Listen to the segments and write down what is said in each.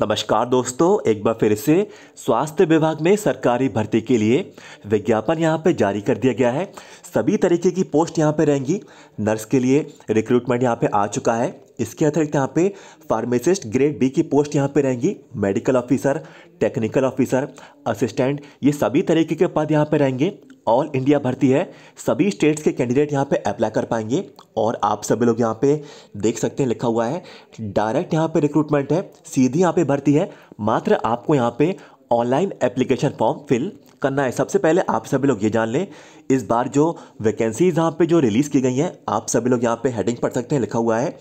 नमस्कार दोस्तों एक बार फिर से स्वास्थ्य विभाग में सरकारी भर्ती के लिए विज्ञापन यहाँ पे जारी कर दिया गया है सभी तरीके की पोस्ट यहाँ पे रहेंगी नर्स के लिए रिक्रूटमेंट यहाँ पे आ चुका है इसके अतिरिक्त यहाँ पे फार्मेसिस्ट ग्रेड बी की पोस्ट यहाँ पे रहेंगी medical officer technical officer assistant ये सभी तरीके के पद यहाँ पे रहेंगे ऑल इंडिया भर्ती है सभी स्टेट्स के कैंडिडेट यहाँ पे अप्लाई कर पाएंगे और आप सभी लोग यहाँ पे देख सकते हैं लिखा हुआ है डायरेक्ट यहाँ पे रिक्रूटमेंट है सीधी यहाँ पे भर्ती है मात्र आपको यहाँ पे ऑनलाइन एप्लीकेशन फॉर्म फिल करना है सबसे पहले आप सभी लोग ये जान लें इस बार जो वैकेंसीज यहाँ पर जो रिलीज़ की गई हैं आप सभी लोग यहाँ पर हेडिंग पढ़ सकते हैं लिखा हुआ है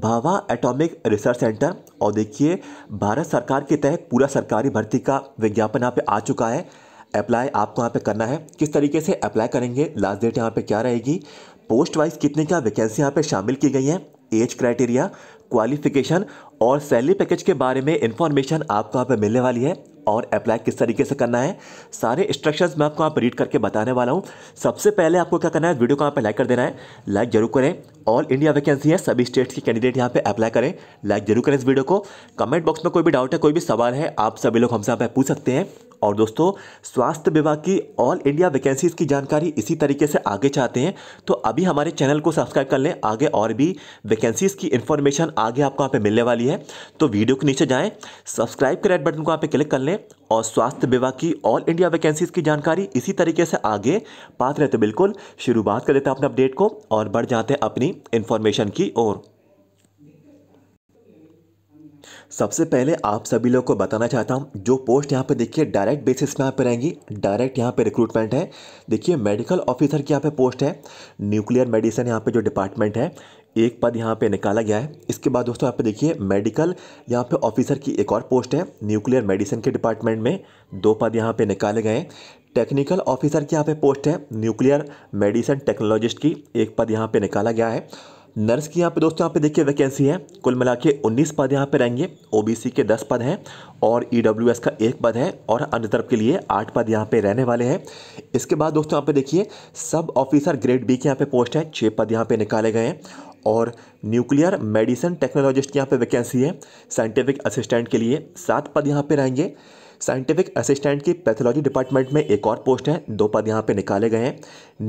भावा एटॉमिक रिसर्च सेंटर और देखिए भारत सरकार के तहत पूरा सरकारी भर्ती का विज्ञापन यहाँ पे आ चुका है अप्लाई आपको यहाँ पे करना है किस तरीके से अप्लाई करेंगे लास्ट डेट यहाँ पे क्या रहेगी पोस्ट वाइज कितने क्या वैकेंसी यहाँ पे शामिल की गई हैं एज क्राइटेरिया क्वालिफिकेशन और सैलरी पैकेज के बारे में इन्फॉर्मेशन आपको यहाँ पर मिलने वाली है और अप्लाई किस तरीके से करना है सारे इंस्ट्रक्शंस मैं आपको यहाँ पर रीड करके बताने वाला हूँ सबसे पहले आपको क्या करना है वीडियो को यहाँ पर लाइक कर देना है लाइक जरूर करें ऑल इंडिया वैकेंसी है सभी स्टेट्स के कैंडिडेट यहाँ पे अप्लाई करें लाइक जरूर करें इस वीडियो को कमेंट बॉक्स में कोई भी डाउट है कोई भी सवाल है आप सभी लोग हमसे यहाँ पर पूछ सकते हैं और दोस्तों स्वास्थ्य विभाग की ऑल इंडिया वैकेंसीज की जानकारी इसी तरीके से आगे चाहते हैं तो अभी हमारे चैनल को सब्सक्राइब कर लें आगे और भी वैकेंसीज की इन्फॉर्मेशन आगे आपको यहाँ पे मिलने वाली है तो वीडियो के नीचे जाएँ सब्सक्राइब के रेड बटन को यहाँ पर क्लिक कर लें और स्वास्थ्य विभाग की ऑल इंडिया वैकेंसीज की जानकारी इसी तरीके से आगे पाते रहते तो बिल्कुल शुरुआत कर देते हैं अपने अपडेट को और बढ़ जाते हैं अपनी इन्फॉर्मेशन की ओर सबसे पहले आप सभी लोग को बताना चाहता हूँ जो पोस्ट यहाँ पे देखिए डायरेक्ट बेसिस में यहाँ पे रहेंगी डायरेक्ट यहाँ पे रिक्रूटमेंट है देखिए मेडिकल ऑफिसर की यहाँ पे पोस्ट है न्यूक्लियर मेडिसिन यहाँ पे जो डिपार्टमेंट है एक पद यहाँ पे निकाला गया है इसके बाद दोस्तों यहाँ पे देखिए मेडिकल यहाँ पे ऑफिसर की एक और पोस्ट है न्यूक्लियर मेडिसिन के डिपार्टमेंट में दो पद यहाँ पे निकाले गए हैं टेक्निकल ऑफिसर की यहाँ पे पोस्ट है न्यूक्लियर मेडिसिन टेक्नोलॉजिस्ट की एक पद यहाँ पे निकाला गया है नर्स की यहाँ पे दोस्तों यहाँ पे देखिए वैकेंसी है कुल मिला के उन्नीस पद यहाँ पे रहेंगे ओबीसी के दस पद हैं और ईडब्ल्यूएस e का एक पद है और अन्य तरफ के लिए आठ पद यहाँ पे रहने वाले हैं इसके बाद दोस्तों यहाँ पे देखिए सब ऑफिसर ग्रेड बी के यहाँ पे पोस्ट है छः पद यहाँ पे निकाले गए हैं और न्यूक्लियर मेडिसिन टेक्नोलॉजिस्ट की यहाँ पर वैकेंसी है साइंटिफिक असिस्टेंट के लिए सात पद यहाँ पर रहेंगे साइंटिफिक असिस्टेंट की पैथोलॉजी डिपार्टमेंट में एक और पोस्ट है दो पद यहाँ पे निकाले गए हैं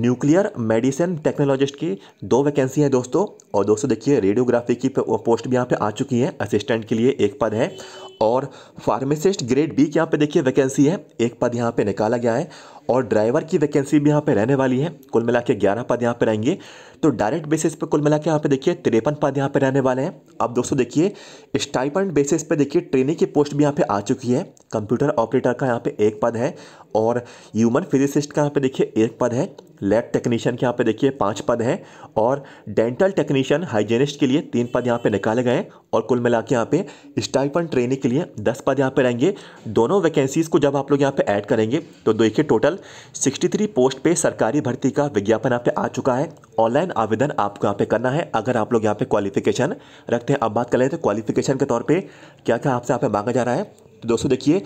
न्यूक्लियर मेडिसिन टेक्नोलॉजिस्ट की दो वैकेंसी हैं दोस्तों और दोस्तों देखिए रेडियोग्राफी की पोस्ट भी यहाँ पे आ चुकी है असिस्टेंट के लिए एक पद है और फार्मासिस्ट ग्रेड बी की यहाँ पे देखिए वैकेंसी है एक पद यहाँ पे निकाला गया है और ड्राइवर की वैकेंसी भी यहाँ पे रहने वाली है कुल मिला के ग्यारह पद यहाँ पे रहेंगे तो डायरेक्ट बेसिस पे कुल मिला के यहाँ पे देखिए तिरपन पद यहाँ पे रहने वाले हैं अब दोस्तों देखिए स्टाइपेंट बेसिस पे देखिए ट्रेनिंग की पोस्ट भी यहाँ पे आ चुकी है कंप्यूटर ऑपरेटर का यहाँ पे एक पद है और ह्यूमन फिजिसिस्ट का यहाँ पे देखिए एक पद है लैब टेक्नीशियन के यहाँ पे देखिए पाँच पद हैं और डेंटल टेक्नीशियन हाइजीनिस्ट के लिए तीन पद यहाँ पे निकाले गए और कुल मिला के यहाँ पे स्टाइपन ट्रेनिंग के लिए दस पद यहाँ पे रहेंगे दोनों वैकेंसीज़ को जब आप लोग यहाँ पे ऐड करेंगे तो देखिए टोटल 63 पोस्ट पे सरकारी भर्ती का विज्ञापन आप पे आ चुका है ऑनलाइन आवेदन आपको यहाँ पे करना है अगर आप लोग यहाँ पे क्वालिफिकेशन रखते हैं अब बात कर लेते हैं क्वालिफिकेशन के तौर पे क्या क्या आपसे यहाँ पे मांगा जा रहा है तो दोस्तों देखिए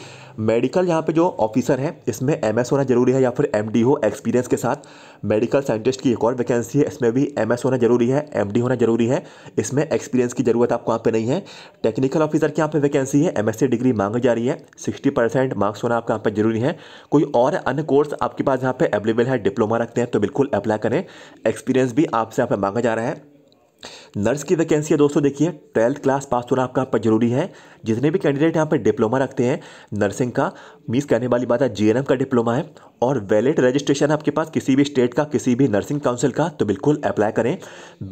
मेडिकल यहाँ पे जो ऑफिसर है इसमें एमएस होना जरूरी है या फिर एमडी हो एक्सपीरियंस के साथ मेडिकल साइंटिस्ट की एक और वैकेंसी है इसमें भी एमएस होना जरूरी है एमडी होना जरूरी है इसमें एक्सपीरियंस की ज़रूरत आपको यहाँ पे नहीं है टेक्निकल ऑफिसर की यहाँ पे वैकेंसी है सी डिग्री मांगी जा रही है सिक्सटी परसेंट मार्क्स होना आपके यहाँ पर जरूरी है कोई और अन्य कोर्स आपके पास यहाँ पे अवेलेबल है डिप्लोमा रखते हैं तो बिल्कुल अप्लाई करें एक्सपीरियंस भी आपसे यहाँ पर मांगा जा रहा है नर्स की वैकेंसी है दोस्तों देखिए ट्वेल्थ क्लास पास होना आपका यहाँ पर जरूरी है जितने भी कैंडिडेट यहाँ पर डिप्लोमा रखते हैं नर्सिंग का मीस कहने वाली बात है जीएनएम का डिप्लोमा है और वैलिड रजिस्ट्रेशन आपके पास किसी भी स्टेट का किसी भी नर्सिंग काउंसिल का तो बिल्कुल अप्लाई करें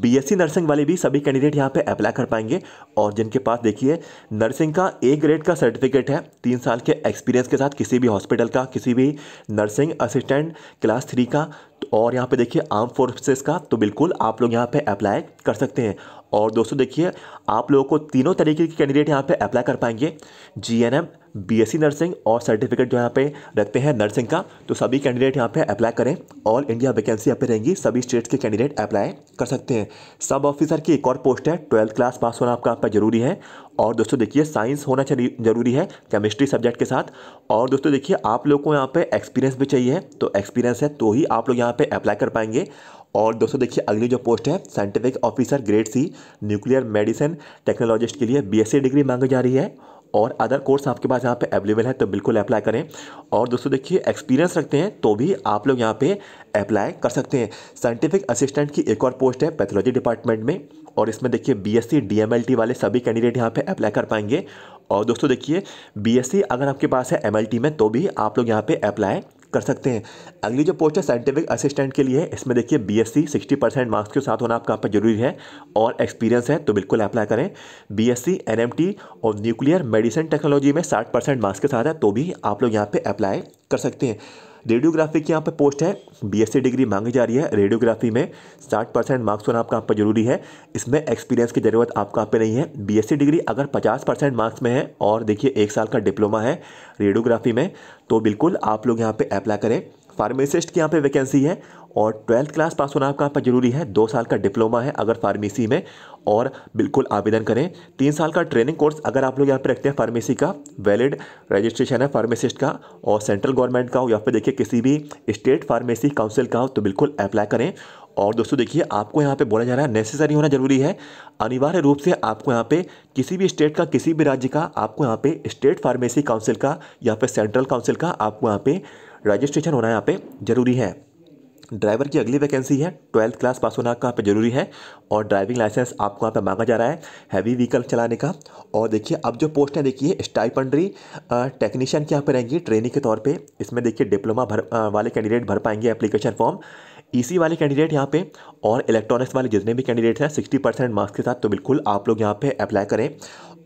बीएससी नर्सिंग वाले भी सभी कैंडिडेट यहाँ पर अप्लाई कर पाएंगे और जिनके पास देखिए नर्सिंग का ए ग्रेड का सर्टिफिकेट है तीन साल के एक्सपीरियंस के साथ किसी भी हॉस्पिटल का किसी भी नर्सिंग असिस्टेंट क्लास थ्री का और यहाँ पे देखिए आर्म फोर्सेस का तो बिल्कुल आप लोग यहाँ पे अप्लाई कर सकते हैं और दोस्तों देखिए आप लोगों को तीनों तरीके के कैंडिडेट यहाँ पे अप्लाई कर पाएंगे G N M BSc nursing और सर्टिफिकेट जो यहाँ पे रखते हैं नर्सिंग का तो सभी कैंडिडेट यहाँ पे अप्लाई करें ऑल इंडिया वैकेंसी यहाँ पे रहेंगी सभी स्टेट्स के कैंडिडेट अप्लाई कर सकते हैं सब ऑफिसर की एक और पोस्ट है ट्वेल्थ क्लास पास होना आपका आपका जरूरी है और दोस्तों देखिए साइंस होना जरूरी है केमिस्ट्री सब्जेक्ट के साथ और दोस्तों देखिए आप लोग को यहाँ पर एक्सपीरियंस भी चाहिए तो एक्सपीरियंस है तो ही आप लोग यहाँ पर अप्लाई कर पाएंगे और दोस्तों देखिए अगली जो पोस्ट है scientific officer grade C nuclear medicine technologist के लिए बीएससी डिग्री मांगी जा रही है और अदर कोर्स आपके पास यहाँ पे अवेलेबल है तो बिल्कुल अप्लाई करें और दोस्तों देखिए एक्सपीरियंस रखते हैं तो भी आप लोग यहाँ पे अप्लाई कर सकते हैं साइंटिफिक असिस्टेंट की एक और पोस्ट है पैथोलॉजी डिपार्टमेंट में और इसमें देखिए बीएससी डीएमएलटी वाले सभी कैंडिडेट यहाँ पे अप्लाई कर पाएंगे और दोस्तों देखिए बीएससी अगर आपके पास है एमएलटी में तो भी आप लोग यहाँ पे अप्लाई कर सकते हैं अगली जो पोस्ट है साइंटिफिक असिस्टेंट के लिए है इसमें देखिए B S C sixty percent marks के साथ होना आपका यहाँ पर जरूरी है और एक्सपीरियंस है तो बिल्कुल अप्लाई करें B S C N M T और न्यूक्लियर मेडिसिन टेक्नोलॉजी में साठ परसेंट मार्क्स के साथ है तो भी आप लोग यहाँ पर अप्लाई कर सकते हैं रेडियोग्राफी की यहाँ पर पोस्ट है बीएससी डिग्री मांगी जा रही है रेडियोग्राफी में साठ परसेंट मार्क्स होना आपका यहाँ पर जरूरी है इसमें एक्सपीरियंस की ज़रूरत आपको यहाँ पे नहीं है बीएससी डिग्री अगर पचास परसेंट मार्क्स में है और देखिए एक साल का डिप्लोमा है रेडियोग्राफी में तो बिल्कुल आप लोग यहाँ पर अप्लाई करें फार्मेसिस्ट की यहाँ पे वैकेंसी है और ट्वेल्थ क्लास पास होना आपका यहाँ पर जरूरी है दो साल का डिप्लोमा है अगर फार्मेसी में और बिल्कुल आवेदन करें तीन साल का ट्रेनिंग कोर्स अगर आप लोग यहाँ पे रखते हैं फार्मेसी का वैलिड रजिस्ट्रेशन है फार्मेसिस्ट का और सेंट्रल गवर्नमेंट का हो या फिर देखिए किसी भी स्टेट फार्मेसी काउंसिल का हो तो बिल्कुल अप्लाई करें और दोस्तों देखिए आपको यहाँ पे बोला जा रहा है नेसेसरी होना जरूरी है अनिवार्य रूप से आपको यहाँ पे किसी भी स्टेट का किसी भी राज्य का आपको यहाँ पे स्टेट फार्मेसी काउंसिल का या फिर सेंट्रल काउंसिल का आपको यहाँ पे रजिस्ट्रेशन होना यहाँ पे ज़रूरी है ड्राइवर की अगली वैकेंसी है ट्वेल्थ क्लास पास होना आपका यहाँ पे जरूरी है और ड्राइविंग लाइसेंस आपको यहाँ पे मांगा जा रहा है हैवी व्हीकल चलाने का और देखिए अब जो पोस्ट है देखिए स्टाइपंड्री टेक्नीशियन की यहाँ पे रहेंगी ट्रेनिंग के तौर पे इसमें देखिए डिप्लोमा भर वाले कैंडिडेट भर पाएंगे एप्लीकेशन फॉर्म ईसी e वाले कैंडिडेट यहाँ पे और इलेक्ट्रॉनिक्स वाले जितने भी कैंडिडेट्स हैं सिक्सटी परसेंट मार्क्स के साथ तो बिल्कुल आप लोग यहाँ पे अप्लाई करें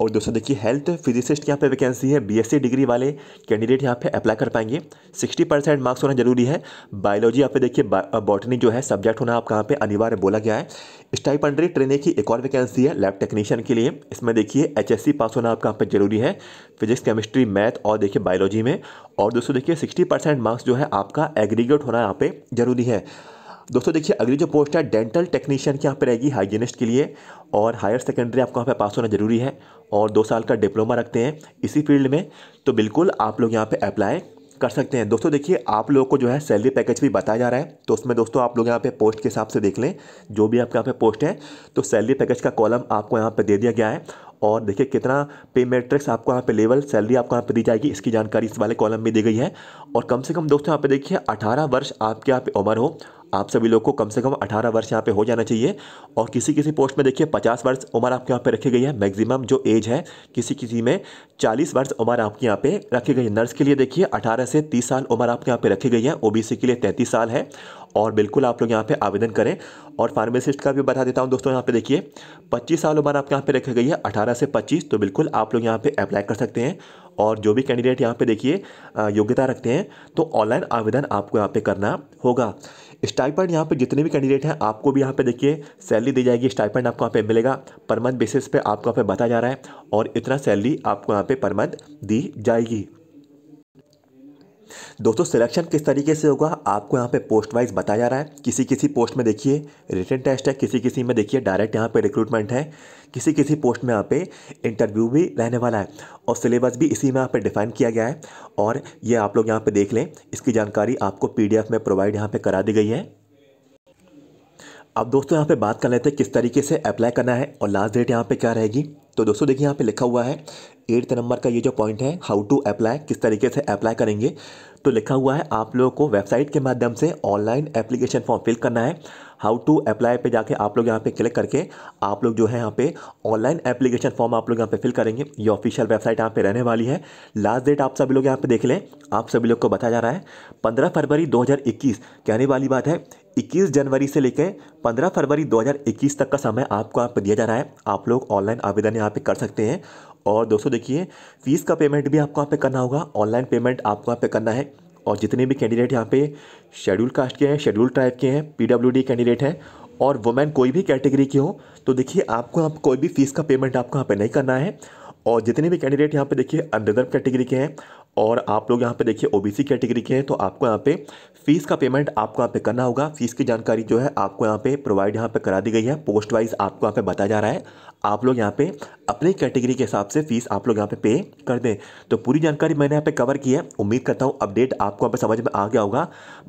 और दोस्तों देखिए हेल्थ फिजिसिस्ट यहाँ पे वैकेंसी है बीएससी डिग्री वाले कैंडिडेट यहाँ पे अप्लाई कर पाएंगे सिक्सटी परसेंट मार्क्स होना जरूरी है बायोलॉजी यहाँ पे देखिए बॉटनी जो है सब्जेक्ट होना आपका यहाँ पे अनिवार्य बोला गया है स्टाइपंडरी ट्रेनिंग की एक और वैकेंसी है लैब टेक्नीशियन के लिए इसमें देखिए एच पास होना आपका यहाँ पे जरूरी है फिजिक्स केमिस्ट्री मैथ और देखिए बायोलॉजी में और दोस्तों देखिए सिक्सटी मार्क्स जो है आपका एग्रीगेट होना यहाँ पर जरूरी है दोस्तों देखिए अगली जो पोस्ट है डेंटल टेक्नीशियन की यहाँ पर रहेगी हाइजीनिस्ट के लिए और हायर सेकेंडरी आपको यहाँ पे पास होना ज़रूरी है और दो साल का डिप्लोमा रखते हैं इसी फील्ड में तो बिल्कुल आप लोग यहाँ पे अप्लाई कर सकते हैं दोस्तों देखिए आप लोगों को जो है सैलरी पैकेज भी बताया जा रहा है तो उसमें दोस्तों आप लोग यहाँ पे पोस्ट के हिसाब से देख लें जो भी आपके यहाँ पे पोस्ट है तो सैलरी पैकेज का कॉलम आपको यहाँ पे दे दिया गया है और देखिए कितना पे मेट्रिक्स आपको यहाँ पे लेवल सैलरी आपको यहाँ पे दी जाएगी इसकी जानकारी इस वाले कॉलम में दी गई है और कम से कम दोस्तों यहाँ पे देखिए अठारह वर्ष आपके यहाँ पे उम्र हो आप सभी लोग को कम से कम अठारह वर्ष यहाँ पे हो जाना चाहिए और किसी किसी पोस्ट में देखिए पचास वर्ष उम्र आपके यहाँ पे रखी गई है मैक्सिमम जो एज है किसी किसी में चालीस वर्ष उम्र आपके यहाँ पे रखी गई है नर्स के लिए देखिए अठारह से तीस साल उम्र आपके यहाँ पे रखी गई है ओबीसी के लिए तैंतीस साल है और बिल्कुल आप लोग यहाँ पे आवेदन करें और फार्मेसिस्ट का भी बता देता हूँ दोस्तों यहाँ पे देखिए 25 साल उम्र आपके यहाँ पे रखी गई है 18 से 25 तो बिल्कुल आप लोग यहाँ पे अप्लाई कर सकते हैं और जो भी कैंडिडेट यहाँ पे देखिए योग्यता रखते हैं तो ऑनलाइन आवेदन आपको यहाँ पे करना होगा स्टाइपेंड यहाँ पे जितने भी कैंडिडेट हैं आपको भी यहाँ पे देखिए सैलरी दी जाएगी स्टाइपेंड आपको यहाँ पे मिलेगा पर मंथ बेसिस पे आपको यहाँ पे बताया जा रहा है और इतना सैलरी आपको यहाँ पे पर मंथ दी जाएगी दोस्तों सिलेक्शन किस तरीके से होगा आपको यहाँ पे पोस्ट वाइज बताया जा रहा है किसी किसी पोस्ट में देखिए रिटर्न टेस्ट है किसी किसी में देखिए डायरेक्ट यहाँ पे रिक्रूटमेंट है किसी किसी पोस्ट में यहाँ पे इंटरव्यू भी रहने वाला है और सिलेबस भी इसी में यहाँ पे डिफाइन किया गया है और ये आप लोग यहाँ पे देख लें इसकी जानकारी आपको पी में प्रोवाइड यहाँ पर करा दी गई है अब दोस्तों यहाँ पे बात कर लेते हैं किस तरीके से अप्लाई करना है और लास्ट डेट यहाँ पे क्या रहेगी तो दोस्तों देखिए यहाँ पे लिखा हुआ है एट्थ नंबर का ये जो पॉइंट है हाउ टू अप्लाई किस तरीके से अप्लाई करेंगे तो लिखा हुआ है आप लोगों को वेबसाइट के माध्यम से ऑनलाइन एप्लीकेशन फॉर्म फिल करना है हाउ टू अप्लाई पे जाके आप लोग यहाँ पे क्लिक करके आप लोग जो है यहाँ पे ऑनलाइन एप्लीकेशन फॉर्म आप लोग यहाँ पे फिल करेंगे ये ऑफिशियल वेबसाइट यहाँ पे रहने वाली है लास्ट डेट आप सभी लोग यहाँ पे देख लें आप सभी लोग को बताया जा रहा है पंद्रह फरवरी दो कहने वाली बात है 21 जनवरी से लेकर 15 फरवरी 2021 तक का समय आपको यहाँ पर दिया जा रहा है आप लोग ऑनलाइन आवेदन यहाँ पे कर सकते हैं और दोस्तों देखिए फीस का पेमेंट भी आपको यहाँ पे करना होगा ऑनलाइन पेमेंट आपको यहाँ पे करना है और जितने भी कैंडिडेट यहाँ पे शेड्यूल कास्ट के हैं शेड्यूल ट्राइब के हैं पीडब्ल्यूडी कैंडिडेट हैं और वुमेन कोई भी कैटेगरी के हो तो देखिए आपको यहाँ कोई भी फीस का पेमेंट आपको यहाँ पे नहीं करना है और जितने भी कैंडिडेट यहाँ पे देखिए अनरिजर्व कैटेगरी के हैं और आप लोग यहाँ पे देखिए ओबीसी कैटेगरी के हैं तो आपको यहाँ पे फीस का पेमेंट आपको यहाँ पे करना होगा फीस की जानकारी जो है आपको यहाँ पे प्रोवाइड यहाँ पे करा दी गई है पोस्ट वाइज आपको यहाँ पे बताया जा रहा है आप लोग यहाँ पे अपनी कैटेगरी के हिसाब से फीस आप लोग यहाँ पे पे कर दें तो पूरी जानकारी मैंने यहाँ पे कवर की है उम्मीद करता हूँ अपडेट आपको यहाँ पे समझ में आ गया होगा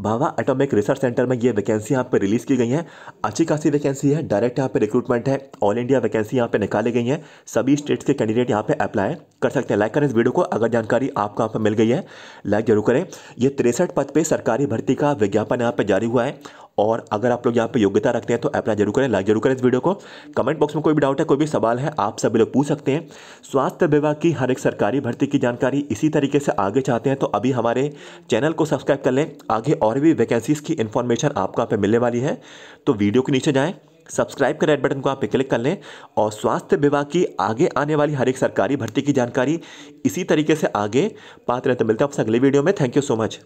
भावा एटॉमिक रिसर्च सेंटर में ये वैकेंसी यहाँ पे रिलीज़ की गई है अच्छी खासी वैकेंसी है डायरेक्ट यहाँ पे रिक्रूटमेंट है ऑल इंडिया वैकेंसी यहाँ पे निकाली गई है सभी स्टेट्स के कैंडिडेट यहाँ पे अप्लाई कर सकते हैं लाइक करें इस वीडियो को अगर जानकारी आपको यहाँ पर मिल गई है लाइक जरूर करें ये तिरसठ पद पे सरकारी भर्ती का विज्ञापन यहाँ पर जारी हुआ है और अगर आप लोग यहाँ पे योग्यता रखते हैं तो अप्लाई जरूर करें लाइक जरूर करें इस वीडियो को कमेंट बॉक्स में कोई भी डाउट है कोई भी सवाल है आप सभी लोग पूछ सकते हैं स्वास्थ्य विभाग की हर एक सरकारी भर्ती की जानकारी इसी तरीके से आगे चाहते हैं तो अभी हमारे चैनल को सब्सक्राइब कर लें आगे और भी वैकेंसीज़ की इन्फॉर्मेशन आपको यहाँ पर मिलने वाली है तो वीडियो के नीचे जाएँ सब्सक्राइब के रेड बटन को आप क्लिक कर लें और स्वास्थ्य विभाग की आगे आने वाली हर एक सरकारी भर्ती की जानकारी इसी तरीके से आगे पात्र रहते मिलते हैं आपसे अगली वीडियो में थैंक यू सो मच